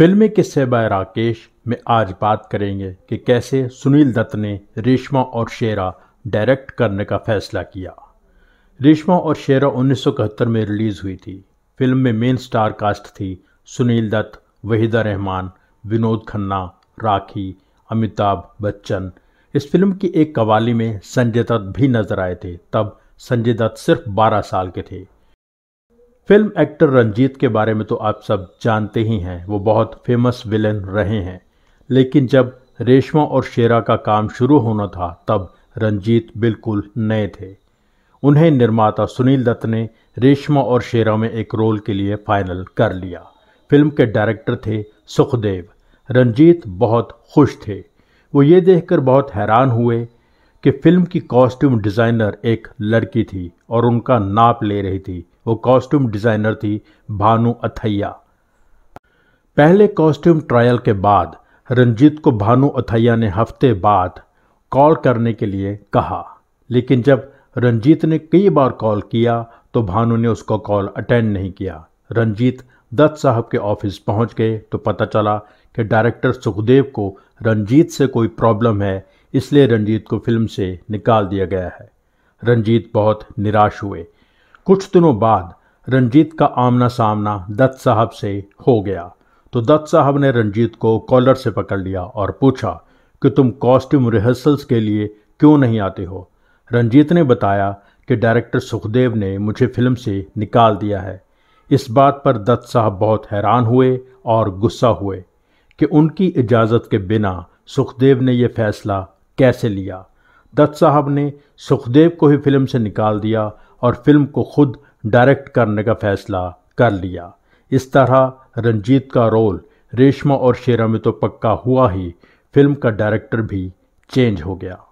फिल्मी किस्से बाय राकेश में आज बात करेंगे कि कैसे सुनील दत्त ने रेशमा और शेरा डायरेक्ट करने का फैसला किया रेशमा और शेरा उन्नीस में रिलीज़ हुई थी फिल्म में मेन स्टार कास्ट थी सुनील दत्त वहीदा रहमान विनोद खन्ना राखी अमिताभ बच्चन इस फिल्म की एक कवाली में संजय दत्त भी नजर आए थे तब संजय दत्त सिर्फ 12 साल के थे फिल्म एक्टर रंजीत के बारे में तो आप सब जानते ही हैं वो बहुत फेमस विलन रहे हैं लेकिन जब रेशमा और शेरा का काम शुरू होना था तब रंजीत बिल्कुल नए थे उन्हें निर्माता सुनील दत्त ने रेशमा और शेरा में एक रोल के लिए फाइनल कर लिया फिल्म के डायरेक्टर थे सुखदेव रंजीत बहुत खुश थे वो ये देखकर बहुत हैरान हुए कि फिल्म की कॉस्ट्यूम डिज़ाइनर एक लड़की थी और उनका नाप ले रही थी वो कॉस्ट्यूम डिज़ाइनर थी भानु अथैया पहले कॉस्ट्यूम ट्रायल के बाद रंजीत को भानु अथैया ने हफ्ते बाद कॉल करने के लिए कहा लेकिन जब रंजीत ने कई बार कॉल किया तो भानु ने उसको कॉल अटेंड नहीं किया रंजीत दत्त साहब के ऑफिस पहुंच गए तो पता चला कि डायरेक्टर सुखदेव को रंजीत से कोई प्रॉब्लम है इसलिए रंजीत को फिल्म से निकाल दिया गया है रंजीत बहुत निराश हुए कुछ दिनों बाद रंजीत का आमना सामना दत्त साहब से हो गया तो दत्त साहब ने रंजीत को कॉलर से पकड़ लिया और पूछा कि तुम कॉस्ट्यूम रिहर्सल्स के लिए क्यों नहीं आते हो रंजीत ने बताया कि डायरेक्टर सुखदेव ने मुझे फिल्म से निकाल दिया है इस बात पर दत्त साहब बहुत हैरान हुए और गुस्सा हुए कि उनकी इजाज़त के बिना सुखदेव ने यह फैसला कैसे लिया दत्त साहब ने सुखदेव को ही फिल्म से निकाल दिया और फिल्म को खुद डायरेक्ट करने का फैसला कर लिया इस तरह रंजीत का रोल रेशमा और शेरा में तो पक्का हुआ ही फिल्म का डायरेक्टर भी चेंज हो गया